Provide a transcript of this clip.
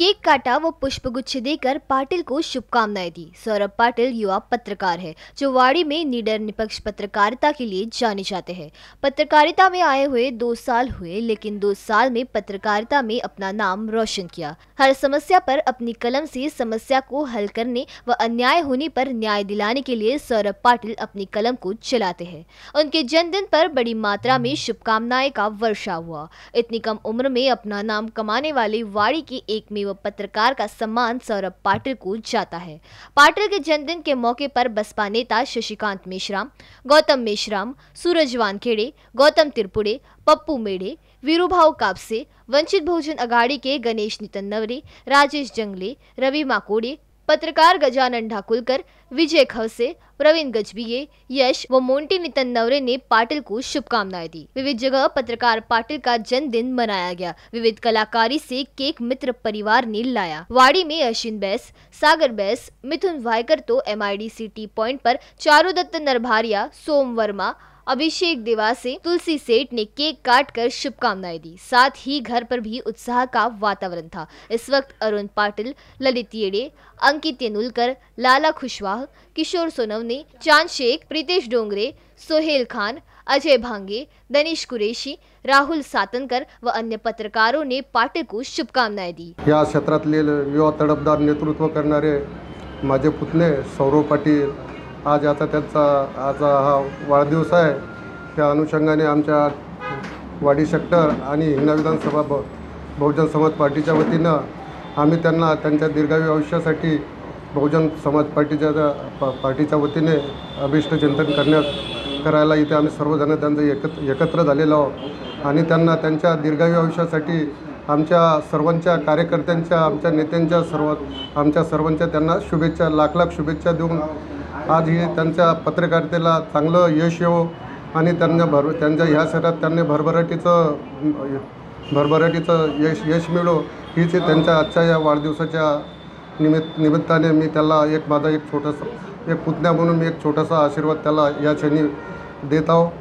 cake काटा वो पुष्प गुच्छ देकर पाटिल को शुभकामनाएं दी सौरभ पाटिल युवा पत्रकार है जो वाड़ी में निडर निपक्ष पत्रकारिता के लिए जाने जाते हैं पत्रकारिता में आए हुए दो साल हुए लेकिन दो साल में पत्रकारिता में अपना नाम रोशन किया हर समस्या पर अपनी कलम से समस्या को हल करने व अन्याय होने पर न्याय दिलाने के लिए सौरभ पाटिल अपनी कलम को चलाते हैं उनके जन्मदिन पर बड़ी मात्रा में शुभकामनाएं का वर्षा हुआ इतनी कम उम्र में अपना नाम कमाने वाले वाड़ी के एक व पत्रकार का सम्मान सौरभ पाटिल को जाता है पाटिल के जन्मदिन के मौके पर बसपा नेता शशिकांत मेश्राम गौतम मेश्राम सूरज वानखेड़े गौतम त्रिपुड़े पप्पू मेढ़े वीरूभाव कापसे वंचित बहुजन अघाड़ी के गणेश नितन नवरे राजेश जंगले रवि माकोड़े पत्रकार गजानन ढाकुलकर विजय खवसे प्रवीण गजबीये यश व मोन्टी नितन नवरे ने पाटिल को शुभकामनाएं दी विविध जगह पत्रकार पाटिल का जन्मदिन मनाया गया विविध कलाकारी से केक मित्र परिवार ने लाया वाड़ी में अश्विन बैस सागर बैस मिथुन वायकर तो M I D C T point पर चारू दत्त नरभारिया सोम वर्मा अभिषेक देवासे तुलसी सेठ ने केक काट कर शुभकामनाएं दी साथ ही घर पर भी उत्साह का वातावरण था इस वक्त अरुण पाटिल ललित येड़े अंकित तेंदुलकर लाला खुशवाह किशोर सोनवनी ने चांद शेख प्रीतेश डोंगरे सोहेल खान अजय भांगे दनिश कुरेशी राहुल सातनकर व अन्य पत्रकारों ने पाटिल को शुभकामनाएं दी क्षेत्र युवा तड़पदार नेतृत्व करना माझे पुतणे सौरव पाटिल आज आता त्यांचा आज हा वाढदिवस आहे त्या अनुषंगाने आमच्या वाडी सेक्टर आणि हिंगणा विधानसभा ब बहुजन समाज पार्टीच्या वतीनं आम्ही त्यांना त्यांच्या दीर्घायू आयुष्यासाठी बहुजन समाज पार्टीच्या पार्टीच्या वतीने अभिष्ट चिंतन करण्यात करायला इथे आम्ही सर्वजण त्यांचं एकत्र एकत्र झालेलो आहोत आणि त्यांना त्यांच्या दीर्घायू आयुष्यासाठी आमच्या सर्वांच्या कार्यकर्त्यांच्या आमच्या नेत्यांच्या सर्व आमच्या सर्वांच्या त्यांना शुभेच्छा लाख लाख शुभेच्छा देऊन आज हे त्यांच्या पत्रकारितेला चांगलं यश येवो आणि त्यांना भर त्यांच्या ह्या शहरात त्यांनी भरभराटीचं भरभराटीचं यश यश मिळो हीच त्यांच्या आजच्या या वाढदिवसाच्या निमित्त निमित्ताने मी त्याला एक माझा एक छोटंसं एक पुतण्या म्हणून मी एक छोटासा आशीर्वाद त्याला या क्षणी देत आहो